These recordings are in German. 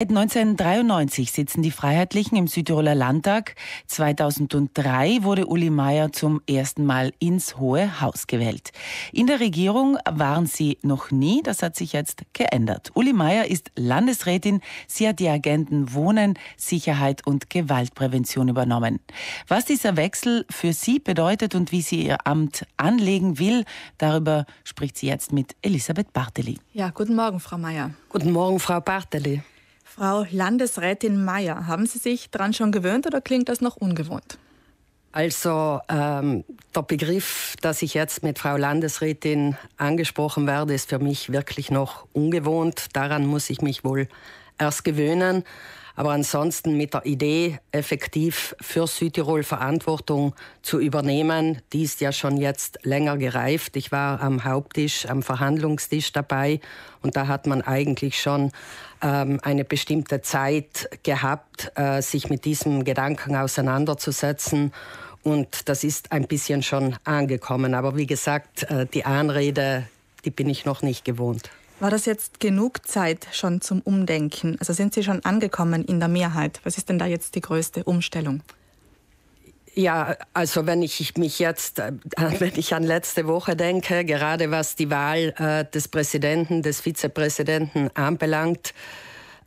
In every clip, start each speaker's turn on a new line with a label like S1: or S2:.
S1: Seit 1993 sitzen die Freiheitlichen im Südtiroler Landtag. 2003 wurde Uli Maier zum ersten Mal ins Hohe Haus gewählt. In der Regierung waren sie noch nie, das hat sich jetzt geändert. Uli Maier ist Landesrätin, sie hat die Agenten Wohnen, Sicherheit und Gewaltprävention übernommen. Was dieser Wechsel für sie bedeutet und wie sie ihr Amt anlegen will, darüber spricht sie jetzt mit Elisabeth Barteli. Ja, guten Morgen, Frau Maier. Guten
S2: Morgen, Frau Barteli.
S1: Frau Landesrätin Mayer, haben Sie sich daran schon gewöhnt oder klingt das noch ungewohnt?
S2: Also ähm, der Begriff, dass ich jetzt mit Frau Landesrätin angesprochen werde, ist für mich wirklich noch ungewohnt. Daran muss ich mich wohl erst gewöhnen aber ansonsten mit der Idee, effektiv für Südtirol Verantwortung zu übernehmen, die ist ja schon jetzt länger gereift. Ich war am Haupttisch, am Verhandlungstisch dabei und da hat man eigentlich schon ähm, eine bestimmte Zeit gehabt, äh, sich mit diesem Gedanken auseinanderzusetzen. Und das ist ein bisschen schon angekommen. Aber wie gesagt, äh, die Anrede, die bin ich noch nicht gewohnt.
S1: War das jetzt genug Zeit schon zum Umdenken? Also sind Sie schon angekommen in der Mehrheit? Was ist denn da jetzt die größte Umstellung?
S2: Ja, also wenn ich mich jetzt, äh, wenn ich an letzte Woche denke, gerade was die Wahl äh, des Präsidenten, des Vizepräsidenten anbelangt,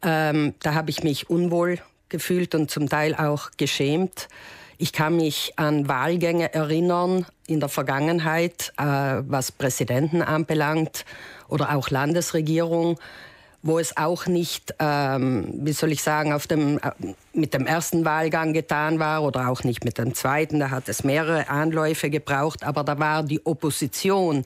S2: ähm, da habe ich mich unwohl gefühlt und zum Teil auch geschämt. Ich kann mich an Wahlgänge erinnern in der Vergangenheit, äh, was Präsidenten anbelangt oder auch Landesregierung, wo es auch nicht, ähm, wie soll ich sagen, auf dem, äh, mit dem ersten Wahlgang getan war oder auch nicht mit dem zweiten. Da hat es mehrere Anläufe gebraucht, aber da war die Opposition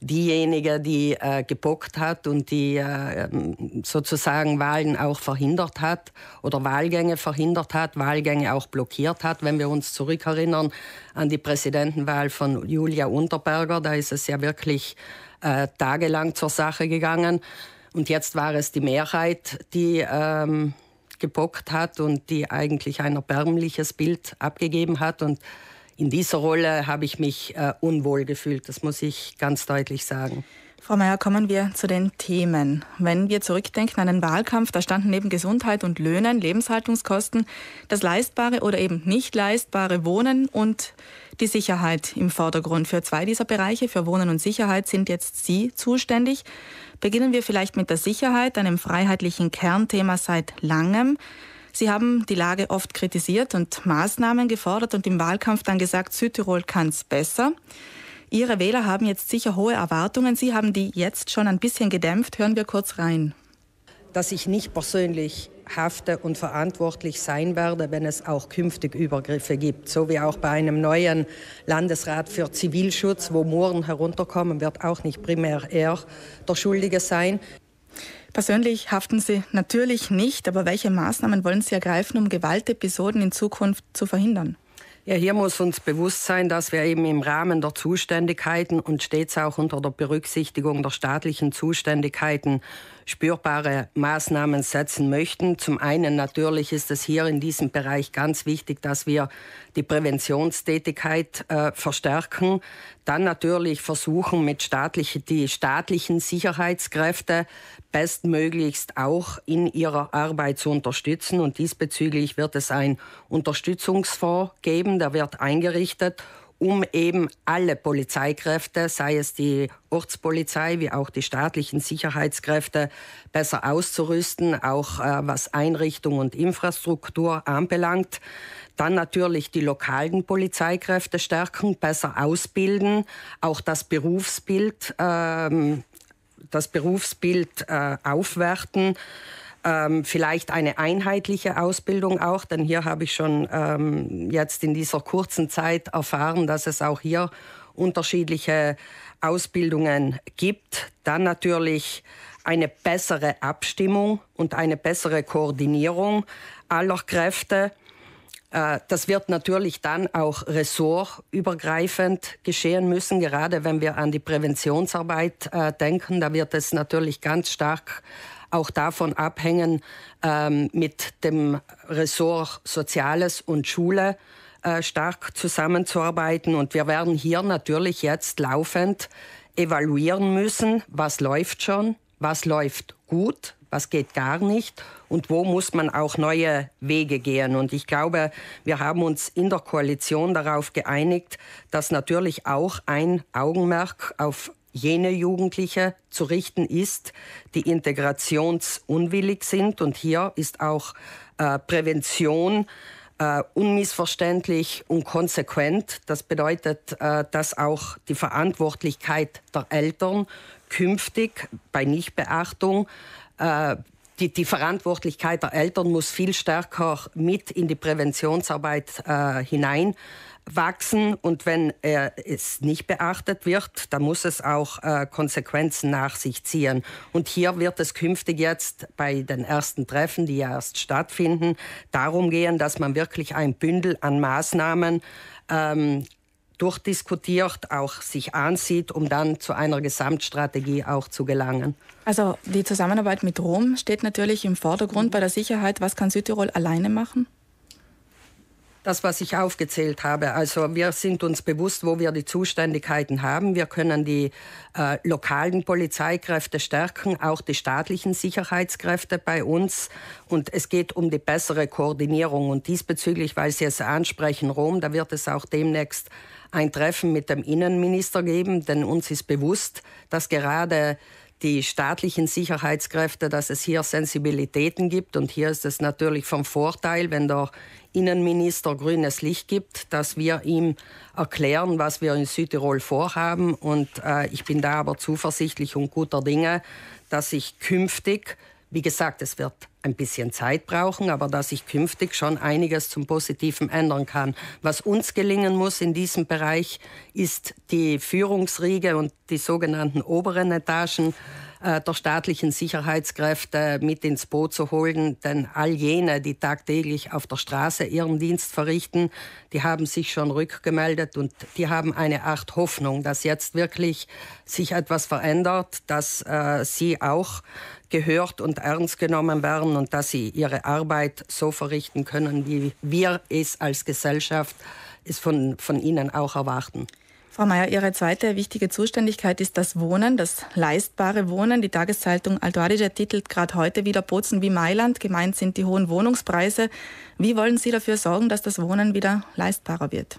S2: diejenige, die äh, gebockt hat und die äh, ähm, sozusagen Wahlen auch verhindert hat oder Wahlgänge verhindert hat, Wahlgänge auch blockiert hat. Wenn wir uns zurückerinnern an die Präsidentenwahl von Julia Unterberger, da ist es ja wirklich äh, tagelang zur Sache gegangen. Und jetzt war es die Mehrheit, die ähm, gebockt hat und die eigentlich ein erbärmliches Bild abgegeben hat. Und in dieser Rolle habe ich mich äh, unwohl gefühlt, das muss ich ganz deutlich sagen.
S1: Frau Mayer, kommen wir zu den Themen. Wenn wir zurückdenken an den Wahlkampf, da standen neben Gesundheit und Löhnen, Lebenshaltungskosten, das leistbare oder eben nicht leistbare Wohnen und die Sicherheit im Vordergrund. Für zwei dieser Bereiche, für Wohnen und Sicherheit, sind jetzt Sie zuständig. Beginnen wir vielleicht mit der Sicherheit, einem freiheitlichen Kernthema seit langem. Sie haben die Lage oft kritisiert und Maßnahmen gefordert und im Wahlkampf dann gesagt, Südtirol kann es besser. Ihre Wähler haben jetzt sicher hohe Erwartungen. Sie haben die jetzt schon ein bisschen gedämpft. Hören wir kurz rein. Dass ich nicht persönlich
S2: hafte und verantwortlich sein werde, wenn es auch künftig Übergriffe gibt. So wie auch bei einem neuen Landesrat für Zivilschutz, wo Mohren herunterkommen, wird auch nicht primär
S1: er der Schuldige sein. Persönlich haften Sie natürlich nicht, aber welche Maßnahmen wollen Sie ergreifen, um Gewaltepisoden in Zukunft zu verhindern? Ja, hier
S2: muss uns bewusst sein, dass wir eben im Rahmen der Zuständigkeiten und stets auch unter der Berücksichtigung der staatlichen Zuständigkeiten spürbare Maßnahmen setzen möchten. Zum einen natürlich ist es hier in diesem Bereich ganz wichtig, dass wir die Präventionstätigkeit äh, verstärken. Dann natürlich versuchen, mit staatliche, die staatlichen Sicherheitskräfte bestmöglichst auch in ihrer Arbeit zu unterstützen. Und diesbezüglich wird es ein Unterstützungsfonds geben, der wird eingerichtet um eben alle Polizeikräfte, sei es die Ortspolizei wie auch die staatlichen Sicherheitskräfte, besser auszurüsten, auch äh, was Einrichtung und Infrastruktur anbelangt. Dann natürlich die lokalen Polizeikräfte stärken, besser ausbilden, auch das Berufsbild, ähm, das Berufsbild äh, aufwerten ähm, vielleicht eine einheitliche Ausbildung auch, denn hier habe ich schon ähm, jetzt in dieser kurzen Zeit erfahren, dass es auch hier unterschiedliche Ausbildungen gibt. Dann natürlich eine bessere Abstimmung und eine bessere Koordinierung aller Kräfte. Äh, das wird natürlich dann auch ressortübergreifend geschehen müssen, gerade wenn wir an die Präventionsarbeit äh, denken. Da wird es natürlich ganz stark auch davon abhängen, ähm, mit dem Ressort Soziales und Schule äh, stark zusammenzuarbeiten. Und wir werden hier natürlich jetzt laufend evaluieren müssen, was läuft schon, was läuft gut, was geht gar nicht und wo muss man auch neue Wege gehen. Und ich glaube, wir haben uns in der Koalition darauf geeinigt, dass natürlich auch ein Augenmerk auf jene Jugendliche zu richten ist, die integrationsunwillig sind. Und hier ist auch äh, Prävention äh, unmissverständlich und konsequent. Das bedeutet, äh, dass auch die Verantwortlichkeit der Eltern künftig bei Nichtbeachtung äh, die, die Verantwortlichkeit der Eltern muss viel stärker mit in die Präventionsarbeit äh, hinein wachsen und wenn äh, es nicht beachtet wird, dann muss es auch äh, Konsequenzen nach sich ziehen. Und hier wird es künftig jetzt bei den ersten Treffen, die ja erst stattfinden, darum gehen, dass man wirklich ein Bündel an Maßnahmen ähm, durchdiskutiert, auch sich ansieht, um dann zu einer Gesamtstrategie auch zu gelangen.
S1: Also die Zusammenarbeit mit Rom steht natürlich im Vordergrund bei der Sicherheit. Was kann Südtirol alleine machen?
S2: Das, was ich aufgezählt habe. Also wir sind uns bewusst, wo wir die Zuständigkeiten haben. Wir können die äh, lokalen Polizeikräfte stärken, auch die staatlichen Sicherheitskräfte bei uns. Und es geht um die bessere Koordinierung. Und diesbezüglich, weil Sie es ansprechen, Rom, da wird es auch demnächst ein Treffen mit dem Innenminister geben, denn uns ist bewusst, dass gerade die staatlichen Sicherheitskräfte, dass es hier Sensibilitäten gibt. Und hier ist es natürlich vom Vorteil, wenn der Innenminister grünes Licht gibt, dass wir ihm erklären, was wir in Südtirol vorhaben. Und äh, ich bin da aber zuversichtlich und guter Dinge, dass sich künftig wie gesagt, es wird ein bisschen Zeit brauchen, aber dass ich künftig schon einiges zum Positiven ändern kann. Was uns gelingen muss in diesem Bereich, ist die Führungsriege und die sogenannten oberen Etagen äh, der staatlichen Sicherheitskräfte mit ins Boot zu holen, denn all jene, die tagtäglich auf der Straße ihren Dienst verrichten, die haben sich schon rückgemeldet und die haben eine Art Hoffnung, dass jetzt wirklich sich etwas verändert, dass äh, sie auch gehört und ernst genommen werden und dass sie ihre Arbeit so verrichten können, wie wir es als Gesellschaft es von, von ihnen auch erwarten.
S1: Frau Mayer, Ihre zweite wichtige Zuständigkeit ist das Wohnen, das leistbare Wohnen. Die Tageszeitung Alto Adige titelt gerade heute wieder Bozen wie Mailand. Gemeint sind die hohen Wohnungspreise. Wie wollen Sie dafür sorgen, dass das Wohnen wieder leistbarer wird?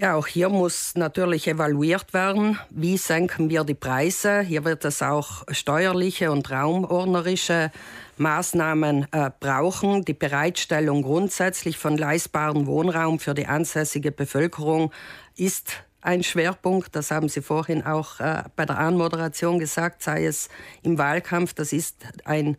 S2: Ja, auch hier muss natürlich evaluiert werden, wie senken wir die Preise. Hier wird es auch steuerliche und raumordnerische Maßnahmen äh, brauchen. Die Bereitstellung grundsätzlich von leistbarem Wohnraum für die ansässige Bevölkerung ist ein Schwerpunkt, das haben Sie vorhin auch äh, bei der Anmoderation gesagt, sei es im Wahlkampf, das ist ein Schwerpunkt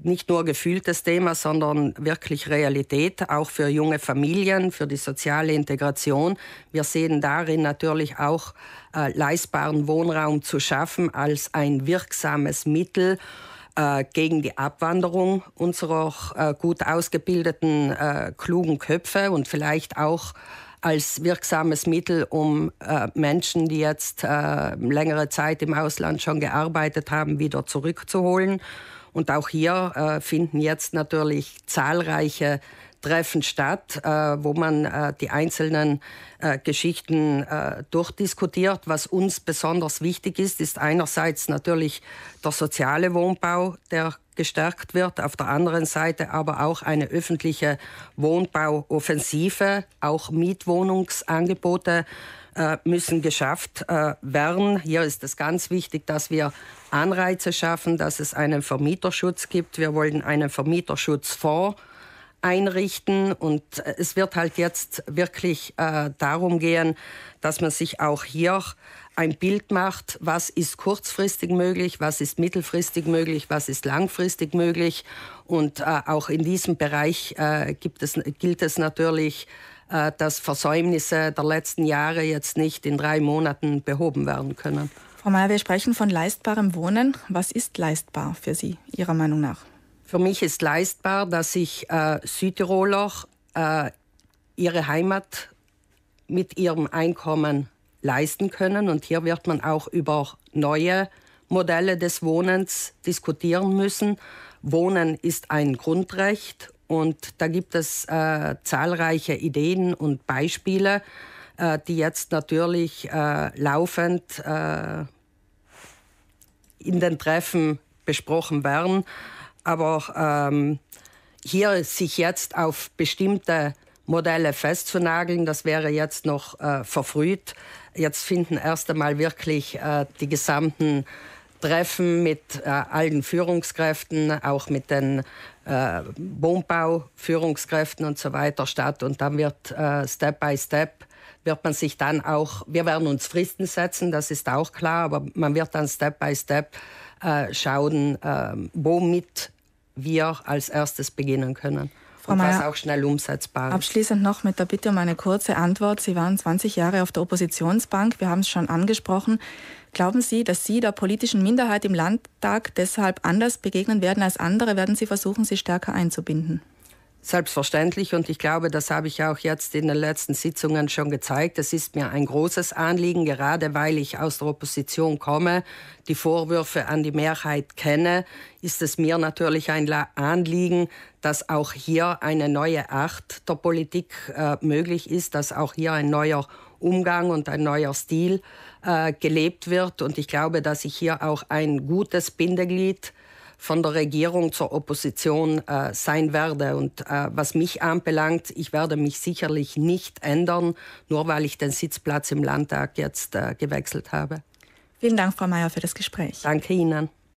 S2: nicht nur gefühltes Thema, sondern wirklich Realität, auch für junge Familien, für die soziale Integration. Wir sehen darin natürlich auch äh, leistbaren Wohnraum zu schaffen als ein wirksames Mittel äh, gegen die Abwanderung unserer äh, gut ausgebildeten, äh, klugen Köpfe und vielleicht auch als wirksames Mittel, um äh, Menschen, die jetzt äh, längere Zeit im Ausland schon gearbeitet haben, wieder zurückzuholen und auch hier äh, finden jetzt natürlich zahlreiche Treffen statt, äh, wo man äh, die einzelnen äh, Geschichten äh, durchdiskutiert. Was uns besonders wichtig ist, ist einerseits natürlich der soziale Wohnbau der gestärkt wird, auf der anderen Seite aber auch eine öffentliche Wohnbauoffensive, auch Mietwohnungsangebote äh, müssen geschafft äh, werden. Hier ist es ganz wichtig, dass wir Anreize schaffen, dass es einen Vermieterschutz gibt. Wir wollen einen Vermieterschutzfonds einrichten. Und äh, es wird halt jetzt wirklich äh, darum gehen, dass man sich auch hier ein Bild macht, was ist kurzfristig möglich, was ist mittelfristig möglich, was ist langfristig möglich. Und äh, auch in diesem Bereich äh, gibt es, gilt es natürlich, äh, dass Versäumnisse der letzten Jahre jetzt nicht in drei Monaten behoben werden können.
S1: Frau Mayer, wir sprechen von leistbarem Wohnen. Was ist leistbar für Sie, Ihrer Meinung nach? Für mich ist leistbar, dass
S2: ich äh, Südtiroler äh, ihre Heimat mit ihrem Einkommen leisten können. Und hier wird man auch über neue Modelle des Wohnens diskutieren müssen. Wohnen ist ein Grundrecht und da gibt es äh, zahlreiche Ideen und Beispiele, äh, die jetzt natürlich äh, laufend äh, in den Treffen besprochen werden. Aber ähm, hier sich jetzt auf bestimmte Modelle festzunageln, das wäre jetzt noch äh, verfrüht. Jetzt finden erst einmal wirklich äh, die gesamten Treffen mit äh, allen Führungskräften, auch mit den äh, Wohnbauführungskräften und so weiter statt. Und dann wird äh, Step by Step wird man sich dann auch, wir werden uns Fristen setzen, das ist auch klar, aber man wird dann Step by Step äh, schauen, äh, womit wir als erstes beginnen
S1: können. Frau und Mayer, was auch schnell umsetzbar ist. Abschließend noch mit der Bitte um eine kurze Antwort. Sie waren 20 Jahre auf der Oppositionsbank, wir haben es schon angesprochen. Glauben Sie, dass Sie der politischen Minderheit im Landtag deshalb anders begegnen werden als andere? Werden Sie versuchen, sie stärker einzubinden?
S2: Selbstverständlich und ich glaube, das habe ich auch jetzt in den letzten Sitzungen schon gezeigt. Es ist mir ein großes Anliegen, gerade weil ich aus der Opposition komme, die Vorwürfe an die Mehrheit kenne, ist es mir natürlich ein Anliegen, dass auch hier eine neue Art der Politik äh, möglich ist, dass auch hier ein neuer Umgang und ein neuer Stil äh, gelebt wird. Und ich glaube, dass ich hier auch ein gutes Bindeglied von der Regierung zur Opposition äh, sein werde. Und äh, was mich anbelangt, ich werde mich sicherlich nicht ändern, nur weil ich den Sitzplatz im Landtag jetzt äh, gewechselt habe.
S1: Vielen Dank, Frau Mayer, für das Gespräch.
S2: Danke Ihnen.